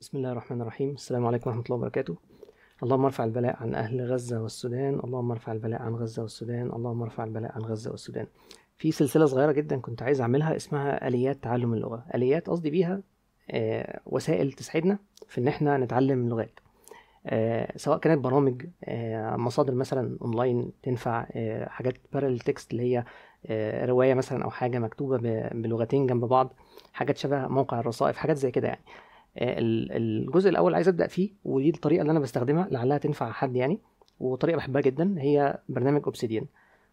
بسم الله الرحمن الرحيم السلام عليكم ورحمة الله وبركاته اللهم ارفع البلاء عن أهل غزة والسودان اللهم ارفع البلاء عن غزة والسودان اللهم ارفع البلاء عن غزة والسودان في سلسلة صغيرة جدا كنت عايز أعملها اسمها آليات تعلم اللغة آليات قصدي بيها آه وسائل تساعدنا في إن إحنا نتعلم لغات آه سواء كانت برامج آه مصادر مثلا اونلاين تنفع آه حاجات بارل تكست اللي هي آه روايه مثلا او حاجه مكتوبه بلغتين جنب بعض حاجات شبه موقع الرصائف حاجات زي كده يعني الجزء الاول عايز ابدا فيه ودي الطريقه اللي انا بستخدمها لعلها تنفع حد يعني وطريقه بحبها جدا هي برنامج اوبسيديان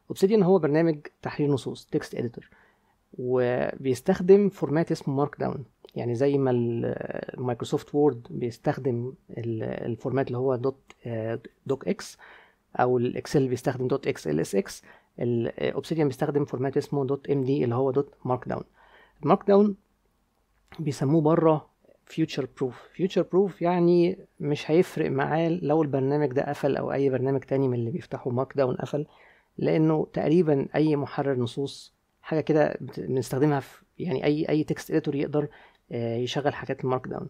اوبسيديان هو برنامج تحرير نصوص تكست اديتور وبيستخدم فورمات اسمه مارك داون يعني زي ما المايكروسوفت وورد بيستخدم الفورمات اللي هو دوت دوك اكس او الاكسل بيستخدم دوت اكس ال اس اكس الاوبسيديان بيستخدم فورمات اسمه دوت ام دي اللي هو دوت مارك داون المارك داون بيسموه بره فيوتشر بروف فيوتشر بروف يعني مش هيفرق معاه لو البرنامج ده قفل او اي برنامج تاني من اللي بيفتحوا ماك داون قفل لانه تقريبا اي محرر نصوص حاجه كده بنستخدمها في يعني اي اي تكست اديتور يقدر آه، يشغل حاجات المارك داون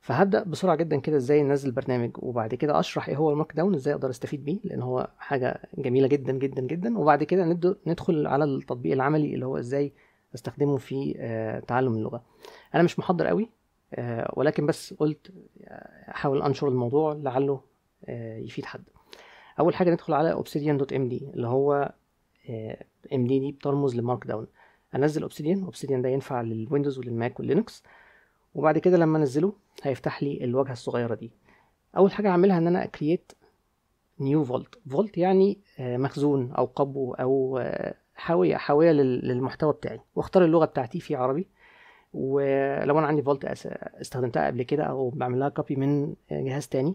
فهبدا بسرعه جدا كده ازاي انزل برنامج وبعد كده اشرح ايه هو المارك داون ازاي اقدر استفيد بيه لان هو حاجه جميله جدا جدا جدا وبعد كده نبدا ندخل على التطبيق العملي اللي هو ازاي استخدمه في آه، تعلم اللغه انا مش محضر قوي آه، ولكن بس قلت آه، احاول انشر الموضوع لعله آه، يفيد حد اول حاجه ندخل على obsidian.md اللي هو ام دي دي بترمز لمارك داون انزل اوبسيديان اوبسيديان ده ينفع للويندوز وللماك واللينكس وبعد كده لما انزله هيفتح لي الواجهه الصغيره دي اول حاجه هعملها ان انا اكرييت نيو فولت فولت يعني مخزون او قبو او حاويه حاويه للمحتوى بتاعي واختار اللغه بتاعتي في عربي ولو انا عندي فولت استخدمتها قبل كده او بعمل لها كوبي من جهاز تاني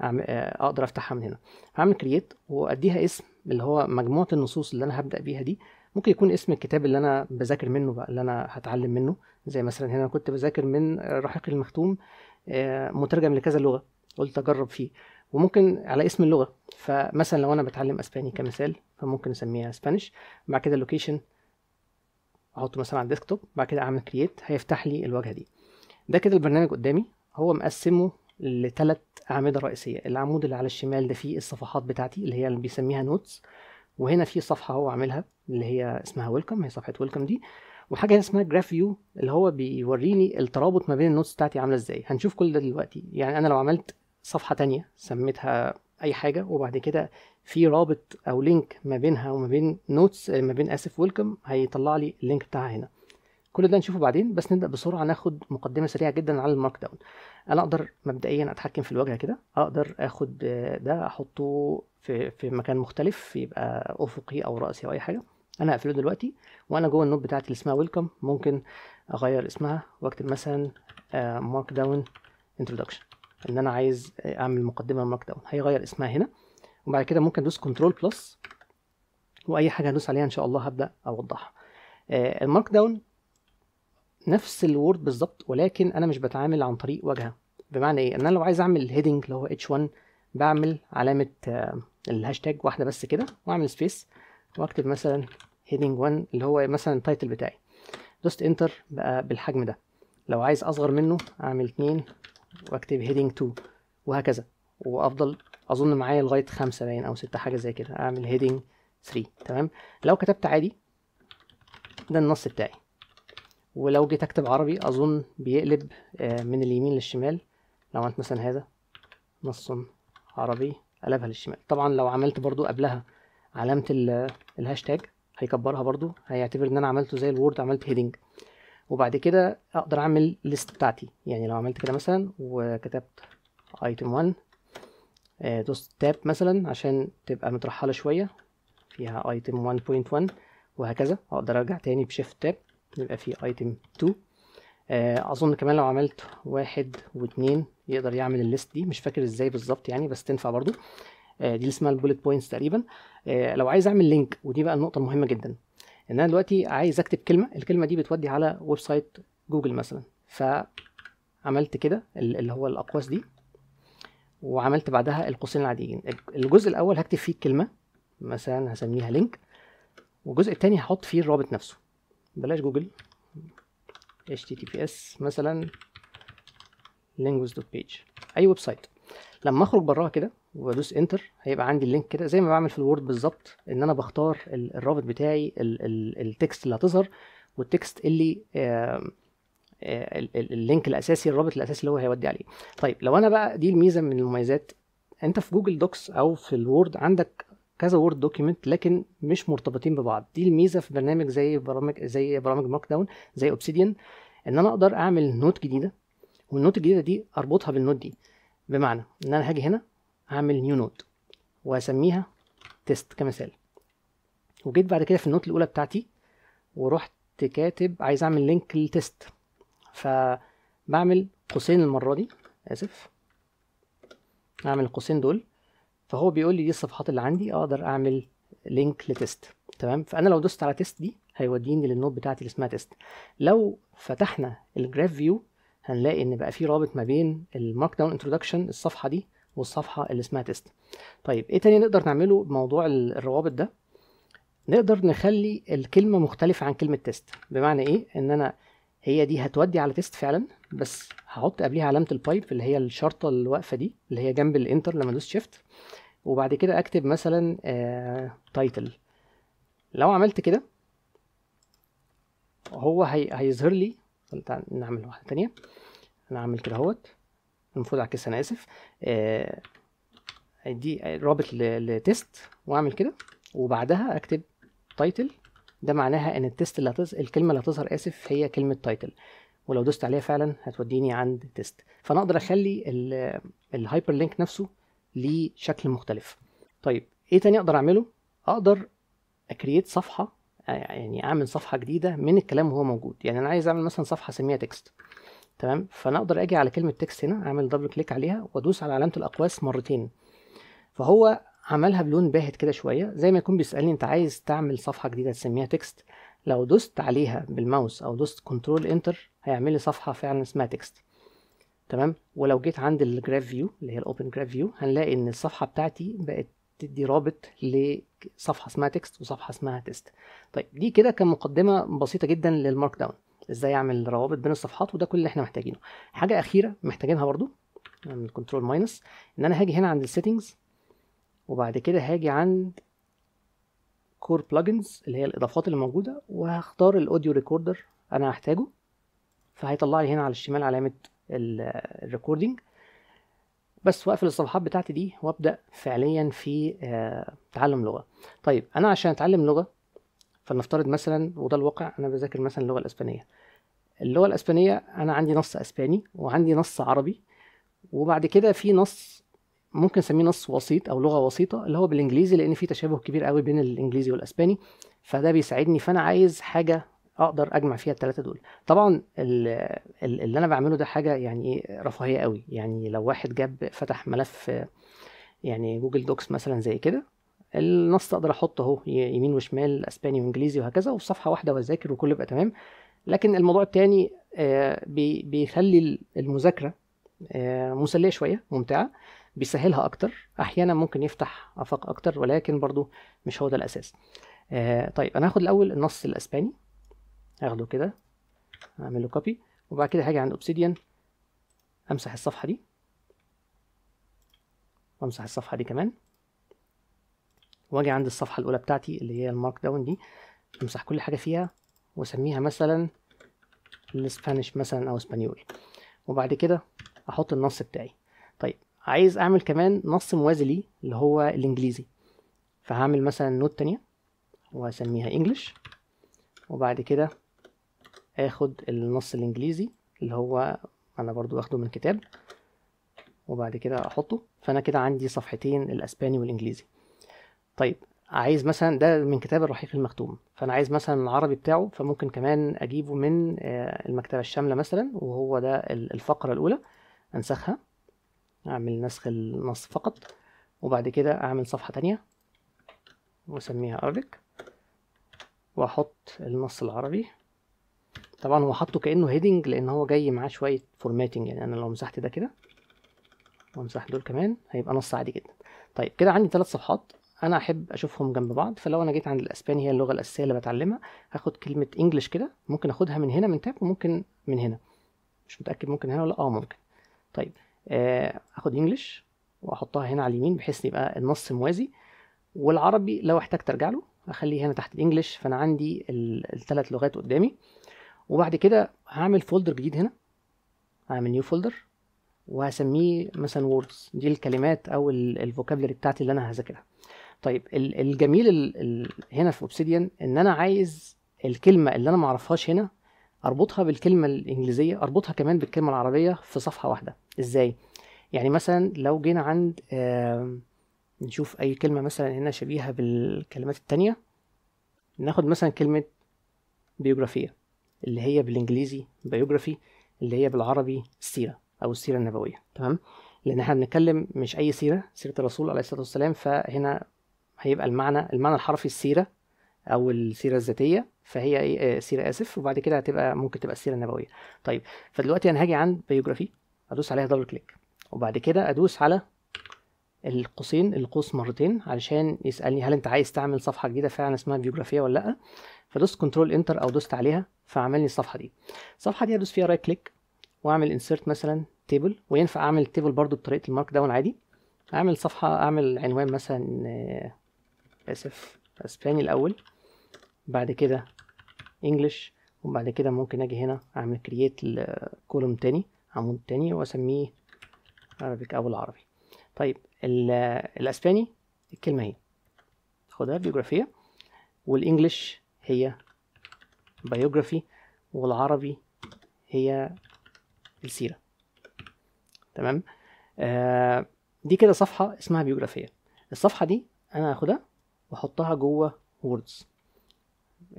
آه، اقدر افتحها من هنا هعمل كرييت واديها اسم اللي هو مجموعه النصوص اللي انا هبدا بيها دي ممكن يكون اسم الكتاب اللي انا بذاكر منه بقى اللي انا هتعلم منه زي مثلا هنا كنت بذاكر من رحيق المختوم آه، مترجم لكذا لغه قلت اجرب فيه وممكن على اسم اللغه فمثلا لو انا بتعلم اسباني كمثال فممكن اسميها اسبانيش بعد كده اللوكيشن احطه مثلا على الديسكتوب بعد كده اعمل كرييت هيفتح لي الواجهه دي ده كده البرنامج قدامي هو مقسمه لثلاث اعمده رئيسيه العمود اللي على الشمال ده فيه الصفحات بتاعتي اللي هي اللي بيسميها نوتس وهنا في صفحه هو عاملها اللي هي اسمها ويلكم هي صفحه ويلكم دي وحاجه اسمها جراف فيو اللي هو بيوريني الترابط ما بين النوتس بتاعتي عامله ازاي هنشوف كل ده دلوقتي يعني انا لو عملت صفحه تانية سميتها اي حاجه وبعد كده في رابط او لينك ما بينها وما بين نوتس آه، ما بين اسف ويلكم هيطلع لي اللينك بتاعها هنا كل ده نشوفه بعدين بس نبدا بسرعه ناخد مقدمه سريعه جدا على المارك داون انا اقدر مبدئيا اتحكم في الواجهه كده اقدر اخد آه، ده احطه في في مكان مختلف يبقى افقي او راسي او اي حاجه انا هقفله دلوقتي وانا جوه النوت بتاعتي اللي اسمها ويلكم ممكن اغير اسمها واكتب مثلا مارك داون انتروداكشن ان انا عايز آه، اعمل مقدمه مارك داون هيغير اسمها هنا وبعد كده ممكن ادوس كنترول بلس واي حاجه هدوس عليها ان شاء الله هبدا اوضحها آه المارك داون نفس الوورد بالظبط ولكن انا مش بتعامل عن طريق واجهه بمعنى ايه ان انا لو عايز اعمل هيدنج اللي هو h1 بعمل علامه آه الهاشتاج واحده بس كده واعمل سبيس واكتب مثلا هيدنج 1 اللي هو مثلا التايتل بتاعي دوست انتر بقى بالحجم ده لو عايز اصغر منه اعمل 2 واكتب هيدنج 2 وهكذا وافضل اظن معايا لغايه خمسة باين او ستة حاجه زي كده اعمل هيدنج 3 تمام لو كتبت عادي ده النص بتاعي ولو جيت اكتب عربي اظن بيقلب آه، من اليمين للشمال لو عملت مثلا هذا نص عربي قلبها للشمال طبعا لو عملت برضو قبلها علامة الهاشتاج هيكبرها برضو هيعتبر ان انا عملته زي الوورد عملت هيدنج وبعد كده اقدر اعمل ليست بتاعتي يعني لو عملت كده مثلا وكتبت ايتم 1 آه، دوس تاب مثلا عشان تبقى مترحلة شوية فيها ايتم 1.1 وهكذا اقدر ارجع تاني بشيفت تاب يبقى في ايتم آه، 2 اظن كمان لو عملت واحد واتنين يقدر يعمل الليست دي مش فاكر ازاي بالظبط يعني بس تنفع برضو آه، دي اسمها البوليت بوينتس تقريبا لو عايز اعمل لينك ودي بقى النقطه المهمه جدا ان انا دلوقتي عايز اكتب كلمه الكلمه دي بتودي على ويب سايت جوجل مثلا فعملت كده اللي هو الاقواس دي وعملت بعدها القوسين العاديين الجزء الاول هكتب فيه الكلمه مثلا هسميها لينك والجزء الثاني هحط فيه الرابط نفسه بلاش جوجل https مثلا linguist.page اي ويب سايت لما اخرج براها كده وادوس انتر هيبقى عندي اللينك كده زي ما بعمل في الوورد بالظبط ان انا بختار الرابط بتاعي التكست اللي هتظهر والتكست اللي آه، اللينك الاساسي الرابط الاساسي اللي هو هيودي عليه طيب لو انا بقى دي الميزه من المميزات انت في جوجل دوكس او في الوورد عندك كذا وورد دوكيمنت لكن مش مرتبطين ببعض دي الميزه في برنامج زي برامج زي برامج مارك داون زي اوبسيديان ان انا اقدر اعمل نوت جديده والنوت الجديده دي اربطها بالنوت دي بمعنى ان انا هاجي هنا اعمل نيو نوت واسميها تيست كمثال وجيت بعد كده في النوت الاولى بتاعتي ورحت كاتب عايز اعمل لينك للتيست فبعمل قوسين المرة دي آسف أعمل القوسين دول فهو بيقول لي دي الصفحات اللي عندي أقدر أعمل لينك لتست تمام فأنا لو دوست على تست دي هيوديني للنوت بتاعتي اللي اسمها تيست لو فتحنا الجراف فيو هنلاقي ان بقى في رابط ما بين المارك داون انترودكشن الصفحه دي والصفحه اللي اسمها تيست طيب ايه تاني نقدر نعمله بموضوع الروابط ده نقدر نخلي الكلمه مختلفه عن كلمه تيست بمعنى ايه ان انا هي دي هتودي على تيست فعلا بس هحط قبليها علامه البايب اللي هي الشرطه اللي واقفه دي اللي هي جنب الانتر لما ادوس شيفت وبعد كده اكتب مثلا تايتل آه لو عملت كده هو هي هيظهر لي نعمل واحده تانية انا هعمل كده اهوت المفروض اعكس انا اسف آه دي رابط لتيست واعمل كده وبعدها اكتب تايتل ده معناها ان التست اللي هتظهر الكلمه اللي هتظهر اسف هي كلمه تايتل ولو دوست عليها فعلا هتوديني عند تيست فانا اقدر اخلي الهايبر لينك نفسه ليه شكل مختلف طيب ايه تاني اقدر اعمله اقدر اكريت صفحه آه، يعني اعمل صفحه جديده من الكلام وهو موجود يعني انا عايز اعمل مثلا صفحه اسميها تكست تمام فانا اقدر اجي على كلمه تكست هنا اعمل دبل كليك عليها وادوس على علامه الاقواس مرتين فهو عملها بلون باهت كده شوية زي ما يكون بيسألني انت عايز تعمل صفحة جديدة تسميها تكست لو دوست عليها بالماوس او دوست كنترول انتر هيعمل لي صفحة فعلا اسمها تكست تمام ولو جيت عند الجراف فيو اللي هي الاوبن جراف فيو هنلاقي ان الصفحة بتاعتي بقت تدي رابط لصفحة اسمها تكست وصفحة اسمها تيست طيب دي كده كمقدمة بسيطة جدا للمارك داون ازاي اعمل روابط بين الصفحات وده كل اللي احنا محتاجينه حاجة اخيرة محتاجينها برضو من كنترول ماينس ان انا هاجي هنا عند السيتنجز وبعد كده هاجي عند كور بلجنز اللي هي الاضافات اللي موجوده وهختار الاوديو ريكوردر انا هحتاجه فهيطلع لي هنا على الشمال علامه الريكوردينج بس واقفل الصفحات بتاعتي دي وابدا فعليا في آه، تعلم لغه طيب انا عشان اتعلم لغه فلنفترض مثلا وده الواقع انا بذاكر مثلا اللغه الاسبانيه اللغه الاسبانيه انا عندي نص اسباني وعندي نص عربي وبعد كده في نص ممكن نسميه نص وسيط او لغه وسيطه اللي هو بالانجليزي لان في تشابه كبير قوي بين الانجليزي والاسباني فده بيساعدني فانا عايز حاجه اقدر اجمع فيها الثلاثه دول طبعا اللي انا بعمله ده حاجه يعني إيه، رفاهيه قوي يعني لو واحد جاب فتح ملف يعني جوجل دوكس مثلا زي كده النص اقدر احطه اهو يمين وشمال اسباني وانجليزي وهكذا وفي صفحه واحده واذاكر وكله يبقى تمام لكن الموضوع الثاني آه، بيخلي المذاكره آه، مسليه شويه ممتعه بيسهلها اكتر احيانا ممكن يفتح افاق اكتر ولكن برضو مش هو ده الاساس آه طيب انا هاخد الاول النص الاسباني هاخده كده اعمل له كوبي وبعد كده هاجي عند اوبسيديان امسح الصفحه دي وامسح الصفحه دي كمان واجي عند الصفحه الاولى بتاعتي اللي هي المارك داون دي امسح كل حاجه فيها واسميها مثلا الاسبانيش مثلا او اسبانيول وبعد كده احط النص بتاعي عايز اعمل كمان نص موازي ليه اللي هو الانجليزي فهعمل مثلا نوت تانية واسميها انجلش وبعد كده اخد النص الانجليزي اللي هو انا برضو اخده من كتاب وبعد كده احطه فانا كده عندي صفحتين الاسباني والانجليزي طيب عايز مثلا ده من كتاب الرحيق المختوم فانا عايز مثلا العربي بتاعه فممكن كمان اجيبه من آه، المكتبه الشامله مثلا وهو ده الفقره الاولى انسخها اعمل نسخ النص فقط وبعد كده اعمل صفحة تانية واسميها Arabic واحط النص العربي طبعا هو حاطه كانه هيدنج لان هو جاي معاه شويه فورماتنج يعني انا لو مسحت ده كده وامسح دول كمان هيبقى نص عادي جدا طيب كده عندي ثلاث صفحات انا احب اشوفهم جنب بعض فلو انا جيت عند الاسباني هي اللغه الاساسيه اللي بتعلمها هاخد كلمه انجلش كده ممكن اخدها من هنا من تاب وممكن من هنا مش متاكد ممكن هنا ولا اه ممكن طيب آه، اخد انجلش واحطها هنا على اليمين بحيث يبقى النص موازي والعربي لو احتجت ارجع له اخليه هنا تحت الانجلش فانا عندي الثلاث لغات قدامي وبعد كده هعمل فولدر جديد هنا هعمل نيو فولدر وهسميه مثلا ووردز دي الكلمات او الفوكابلري بتاعتي اللي انا هذاكرها طيب الجميل هنا في اوبسيديان ان انا عايز الكلمه اللي انا ما اعرفهاش هنا اربطها بالكلمه الانجليزيه اربطها كمان بالكلمه العربيه في صفحه واحده ازاي يعني مثلا لو جينا عند آه نشوف اي كلمه مثلا هنا شبيهه بالكلمات التانية ناخد مثلا كلمه بيوجرافيا اللي هي بالانجليزي بيوغرافي اللي هي بالعربي السيره او السيره النبويه تمام لان احنا بنتكلم مش اي سيره سيره الرسول عليه الصلاه والسلام فهنا هيبقى المعنى المعنى الحرفي السيره او السيره الذاتيه فهي ايه آه، سيره اسف وبعد كده هتبقى ممكن تبقى السيره النبويه طيب فدلوقتي انا هاجي عند بيوجرافي ادوس عليها دبل كليك وبعد كده ادوس على القوسين القوس مرتين علشان يسالني هل انت عايز تعمل صفحه جديده فعلا اسمها بيوجرافيه ولا لا فدوست كنترول انتر او دوست عليها فعمل لي الصفحه دي الصفحه دي ادوس فيها رايت كليك واعمل انسرت مثلا تيبل وينفع اعمل التيبل برضو بطريقه المارك داون عادي اعمل صفحه اعمل عنوان مثلا آه، اسف اسباني الاول بعد كده انجلش وبعد كده ممكن اجي هنا اعمل كرييت كولوم تاني عمود تاني واسميه عربيك او العربي طيب الاسباني الكلمه هي خدها بيوغرافيا والانجلش هي بيوجرافي والعربي هي السيره تمام آه دي كده صفحه اسمها بيوغرافيا الصفحه دي انا هاخدها واحطها جوه ووردز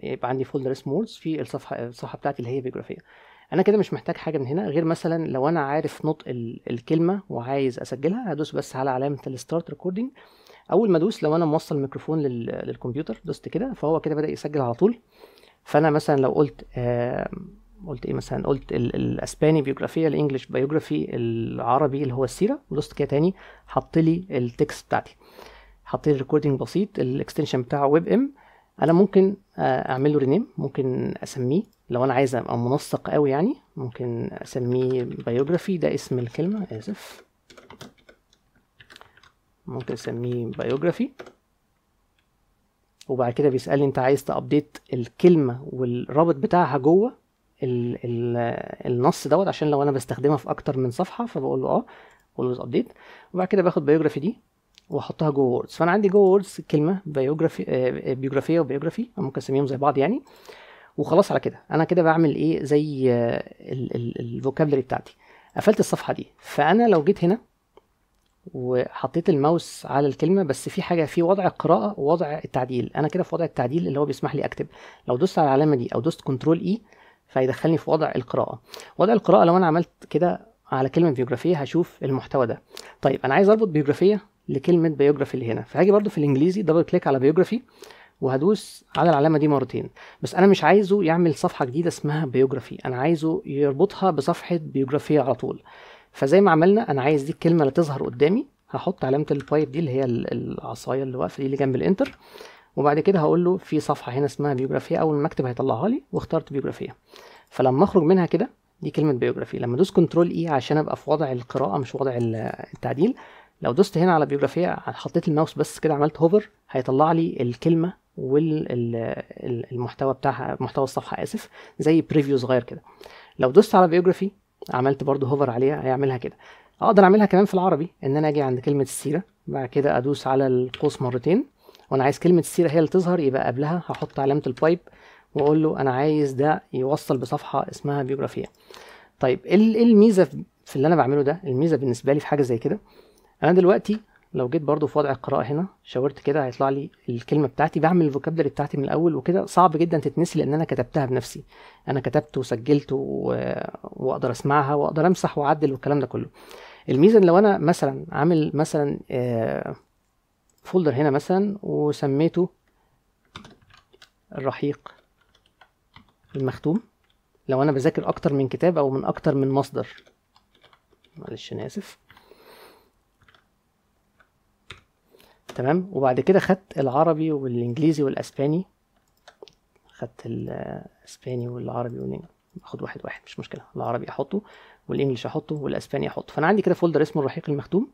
يبقى عندي فولدر اسمه ووردز في الصفحه الصفحه بتاعتي اللي هي بيوغرافيا انا كده مش محتاج حاجه من هنا غير مثلا لو انا عارف نطق الكلمه وعايز اسجلها هدوس بس على علامه الستارت ريكوردنج اول ما ادوس لو انا موصل الميكروفون للكمبيوتر دوست كده فهو كده بدا يسجل على طول فانا مثلا لو قلت آه قلت ايه مثلا قلت الاسباني بيوغرافيا الانجليش بيوغرافي العربي اللي هو السيره ودوست كده تاني حط لي التكست بتاعتي حاطين ريكوردنج بسيط الاكستنشن بتاعه ويب ام انا ممكن اعمل له رينيم ممكن اسميه لو انا عايز ابقى منسق قوي يعني ممكن اسميه بايوجرافي ده اسم الكلمه اسف ممكن اسميه بايوجرافي وبعد كده بيسالني انت عايز تابديت الكلمه والرابط بتاعها جوه الـ الـ النص دوت عشان لو انا بستخدمها في اكتر من صفحه فبقول له اه بقول له ابديت وبعد كده باخد بايوجرافي دي واحطها جوه ووردز فانا عندي جوه ووردز كلمه بيوجرافي بيوجرافيه وبيوجرافي ممكن اسميهم زي بعض يعني وخلاص على كده انا كده بعمل ايه زي آه، الفوكابلري بتاعتي قفلت الصفحه دي فانا لو جيت هنا وحطيت الماوس على الكلمه بس في حاجه في وضع القراءه ووضع التعديل انا كده في وضع التعديل اللي هو بيسمح لي اكتب لو دوست على العلامه دي او دوست كنترول اي e، فيدخلني في وضع القراءه وضع القراءه لو انا عملت كده على كلمه بيوجرافيه هشوف المحتوى ده طيب انا عايز اربط بيوجرافيه لكلمه بيوجرافي اللي هنا فهاجي برضو في الانجليزي دبل كليك على بيوجرافي وهدوس على العلامه دي مرتين بس انا مش عايزه يعمل صفحه جديده اسمها بيوجرافي انا عايزه يربطها بصفحه بيوجرافيه على طول فزي ما عملنا انا عايز دي الكلمه اللي تظهر قدامي هحط علامه البايب دي اللي هي العصايه اللي واقفه دي اللي جنب الانتر وبعد كده هقول له في صفحه هنا اسمها بيوجرافيه اول ما اكتب هيطلعها لي واخترت بيوجرافيه فلما اخرج منها كده دي كلمه بيوجرافي لما ادوس كنترول اي e عشان ابقى في وضع القراءه مش وضع التعديل لو دوست هنا على بيوجرافيا حطيت الماوس بس كده عملت هوفر هيطلع لي الكلمه والمحتوى بتاعها محتوى الصفحه اسف زي بريفيو صغير كده لو دوست على بيوجرافي عملت برضو هوفر عليها هيعملها كده اقدر اعملها كمان في العربي ان انا اجي عند كلمه السيره بعد كده ادوس على القوس مرتين وانا عايز كلمه السيره هي اللي تظهر يبقى قبلها هحط علامه البايب واقول له انا عايز ده يوصل بصفحه اسمها بيوجرافيا طيب ايه الميزه في اللي انا بعمله ده الميزه بالنسبه لي في حاجه زي كده انا دلوقتي لو جيت برضو في وضع القراءه هنا شاورت كده هيطلع لي الكلمه بتاعتي بعمل الفوكابلري بتاعتي من الاول وكده صعب جدا تتنسي لان انا كتبتها بنفسي انا كتبت وسجلت و... واقدر اسمعها واقدر امسح واعدل والكلام ده كله الميزه ان لو انا مثلا عامل مثلا فولدر آه، هنا مثلا وسميته الرحيق المختوم لو انا بذاكر اكتر من كتاب او من اكتر من مصدر معلش انا اسف تمام وبعد كده خدت العربي والانجليزي والاسباني خدت الاسباني والعربي والانجليزي اخد واحد واحد مش مشكله العربي احطه والانجليش احطه والاسباني احطه فانا عندي كده فولدر اسمه الرحيق المختوم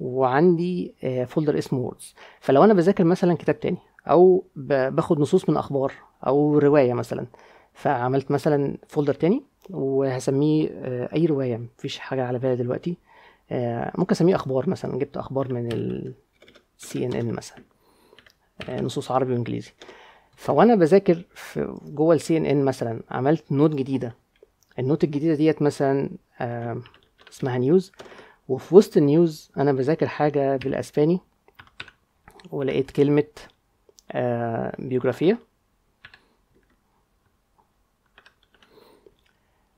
وعندي آه، فولدر اسمه ووردز فلو انا بذاكر مثلا كتاب تاني او باخد نصوص من اخبار او روايه مثلا فعملت مثلا فولدر تاني وهسميه آه، اي روايه مفيش حاجه على بالي دلوقتي آه، ممكن اسميه اخبار مثلا جبت اخبار من ال... سي ان ان مثلا آه، نصوص عربي وانجليزي فوانا بذاكر في جوه السي ان ان مثلا عملت نوت جديده النوت الجديده ديت مثلا آه، اسمها نيوز وفي وسط النيوز انا بذاكر حاجه بالاسباني ولقيت كلمه آه، بيوغرافيا بيوجرافيا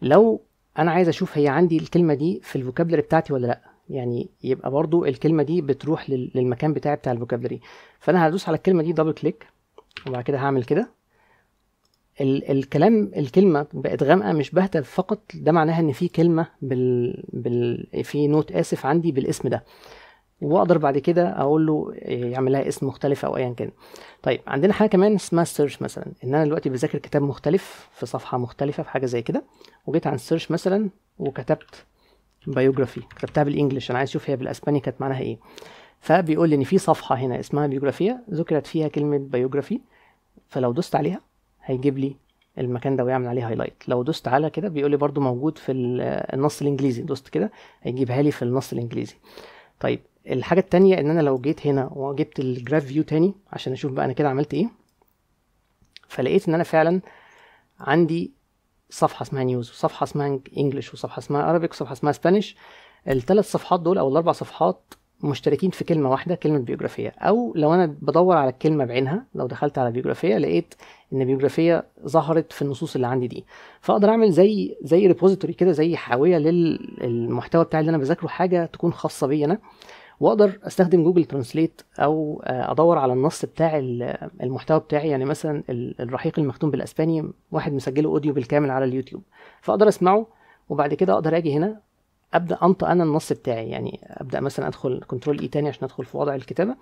لو انا عايز اشوف هي عندي الكلمه دي في الفوكابلري بتاعتي ولا لا يعني يبقى برضو الكلمه دي بتروح للمكان بتاعي بتاع الفوكابلري فانا هدوس على الكلمه دي دبل كليك وبعد كده هعمل كده ال الكلام الكلمه بقت غامقه مش باهته فقط ده معناها ان في كلمه بال, بال في نوت اسف عندي بالاسم ده واقدر بعد كده اقول له آه، يعمل لها اسم مختلف او ايا كان طيب عندنا حاجه كمان اسمها سيرش مثلا ان انا دلوقتي بذاكر كتاب مختلف في صفحه مختلفه في حاجه زي كده وجيت عن السيرش مثلا وكتبت بايوجرافي كتبتها بالانجلش انا عايز اشوف هي بالاسباني كانت معناها ايه فبيقول لي ان في صفحه هنا اسمها بيوجرافيا ذكرت فيها كلمه بايوجرافي فلو دوست عليها هيجيب لي المكان ده ويعمل عليه هايلايت لو دوست على كده بيقول لي برده موجود في النص الانجليزي دوست كده هيجيبها لي في النص الانجليزي طيب الحاجه التانية ان انا لو جيت هنا وجبت الجراف فيو تاني عشان اشوف بقى انا كده عملت ايه فلقيت ان انا فعلا عندي صفحه اسمها نيوز وصفحه اسمها انجلش وصفحه اسمها عربيك وصفحه اسمها سبانيش الثلاث صفحات دول او الاربع صفحات مشتركين في كلمه واحده كلمه بيوجرافيه او لو انا بدور على الكلمه بعينها لو دخلت على بيوجرافيه لقيت ان بيوجرافيه ظهرت في النصوص اللي عندي دي فاقدر اعمل زي زي ريبوزيتوري كده زي حاويه للمحتوى بتاعي اللي انا بذاكره حاجه تكون خاصه بيا انا واقدر استخدم جوجل ترانسليت او ادور على النص بتاع المحتوى بتاعي يعني مثلا الرحيق المختوم بالاسباني واحد مسجله اوديو بالكامل على اليوتيوب فاقدر اسمعه وبعد كده اقدر اجي هنا ابدا انطق انا النص بتاعي يعني ابدا مثلا ادخل كنترول اي e تاني عشان ادخل في وضع الكتابه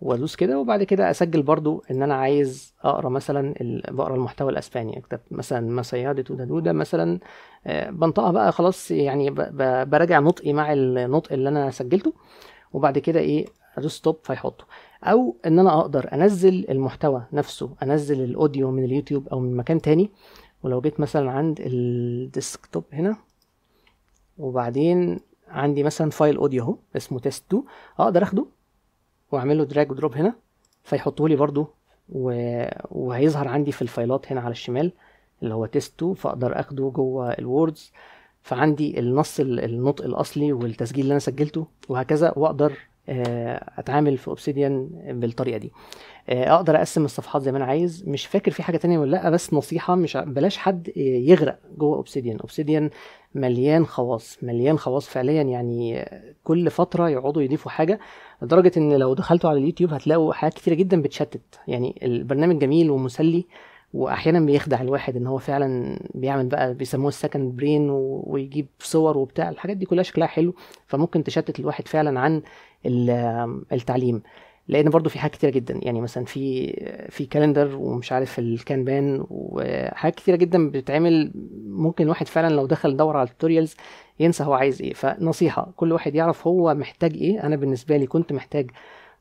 وادوس كده وبعد كده اسجل برضو ان انا عايز اقرا مثلا بقرا المحتوى الاسباني اكتب مثلا مسيادة دودا مثلا آه، بنطقها بقى خلاص يعني براجع نطقي مع النطق اللي انا سجلته وبعد كده ايه ادوس ستوب فيحطه او ان انا اقدر انزل المحتوى نفسه انزل الاوديو من اليوتيوب او من مكان تاني ولو جيت مثلا عند الديسكتوب هنا وبعدين عندي مثلا فايل اوديو اهو اسمه تيست 2 اقدر اخده واعمل له دراج ودروب هنا فيحطه لي برده و... وهيظهر عندي في الفايلات هنا على الشمال اللي هو تيست 2 فاقدر اخده جوه الووردز فعندي النص النطق الاصلي والتسجيل اللي انا سجلته وهكذا واقدر آه، اتعامل في اوبسيديان بالطريقه دي آه، اقدر اقسم الصفحات زي ما انا عايز مش فاكر في حاجه تانية ولا لا بس نصيحه مش بلاش حد آه، يغرق جوه اوبسيديان اوبسيديان مليان خواص مليان خواص فعليا يعني كل فتره يقعدوا يضيفوا حاجه لدرجه ان لو دخلتوا على اليوتيوب هتلاقوا حاجات كتيره جدا بتشتت يعني البرنامج جميل ومسلي واحيانا بيخدع الواحد ان هو فعلا بيعمل بقى بيسموه السكند برين ويجيب صور وبتاع الحاجات دي كلها شكلها حلو فممكن تشتت الواحد فعلا عن التعليم لان برضو في حاجات كتيره جدا يعني مثلا في في كالندر ومش عارف الكانبان وحاجات كتيره جدا بتتعمل ممكن الواحد فعلا لو دخل دور على التوتوريالز ينسى هو عايز ايه فنصيحه كل واحد يعرف هو محتاج ايه انا بالنسبه لي كنت محتاج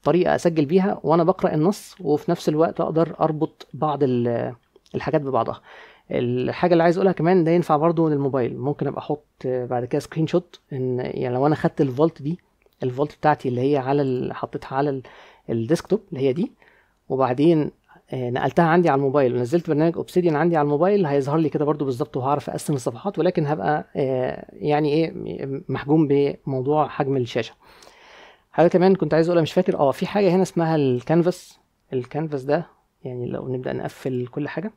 طريقه اسجل بيها وانا بقرا النص وفي نفس الوقت اقدر اربط بعض الحاجات ببعضها الحاجه اللي عايز اقولها كمان ده ينفع برضو للموبايل ممكن ابقى احط بعد كده سكرين شوت ان يعني لو انا خدت الفولت دي الفولت بتاعتي اللي هي على ال... حطيتها على الديسكتوب اللي هي دي وبعدين آه، نقلتها عندي على الموبايل ونزلت برنامج اوبسيديان عندي على الموبايل هيظهر لي كده برضو بالظبط وهعرف اقسم الصفحات ولكن هبقى آه، يعني ايه محجوم بموضوع حجم الشاشه حاجه كمان كنت عايز اقولها مش فاكر اه في حاجه هنا اسمها الكانفاس الكانفاس ده يعني لو نبدا نقفل كل حاجه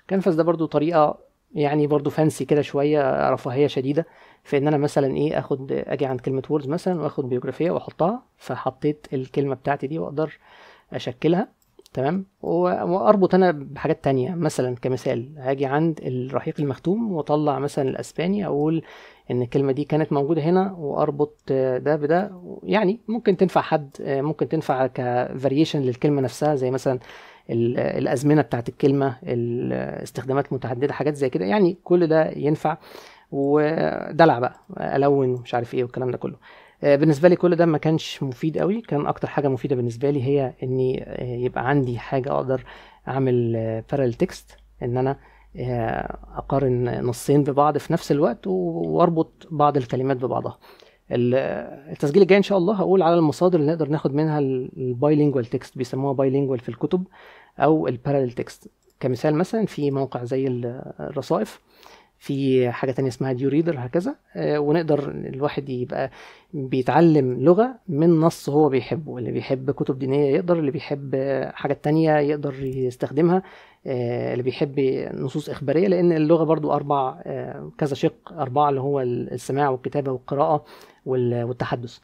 الكانفاس ده برضو طريقه يعني برضو فانسي كده شويه رفاهيه شديده في ان انا مثلا ايه اخد اجي عند كلمه ووردز مثلا واخد بيوغرافيه واحطها فحطيت الكلمه بتاعتي دي واقدر اشكلها تمام واربط انا بحاجات تانية مثلا كمثال هاجي عند الرحيق المختوم واطلع مثلا الاسباني اقول ان الكلمه دي كانت موجوده هنا واربط ده بده يعني ممكن تنفع حد ممكن تنفع كفاريشن للكلمه نفسها زي مثلا الازمنه بتاعت الكلمه الاستخدامات متعدده حاجات زي كده يعني كل ده ينفع ودلع بقى الون مش عارف ايه والكلام ده كله آه، بالنسبه لي كل ده ما كانش مفيد قوي كان اكتر حاجه مفيده بالنسبه لي هي اني آه، يبقى عندي حاجه اقدر اعمل بارل آه، تكست ان انا اقارن نصين ببعض في نفس الوقت واربط بعض الكلمات ببعضها التسجيل الجاي ان شاء الله هقول على المصادر اللي نقدر ناخد منها البايلينجوال تكست بيسموها بايلينجوال في الكتب او البارالل تكست كمثال مثلا في موقع زي الرصائف في حاجه تانية اسمها ديو ريدر هكذا ونقدر الواحد يبقى بيتعلم لغه من نص هو بيحبه اللي بيحب كتب دينيه يقدر اللي بيحب حاجات تانية يقدر يستخدمها آه، اللي بيحب نصوص اخباريه لان اللغه برضو اربع آه، كذا شق اربعه اللي هو السماع والكتابه والقراءه والتحدث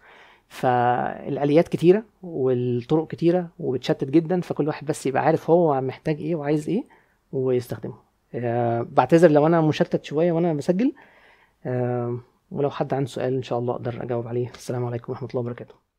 فالاليات كتيره والطرق كتيره وبتشتت جدا فكل واحد بس يبقى عارف هو محتاج ايه وعايز ايه ويستخدمه آه، بعتذر لو انا مشتت شويه وانا بسجل آه، ولو حد عنده سؤال ان شاء الله اقدر اجاوب عليه السلام عليكم ورحمه الله وبركاته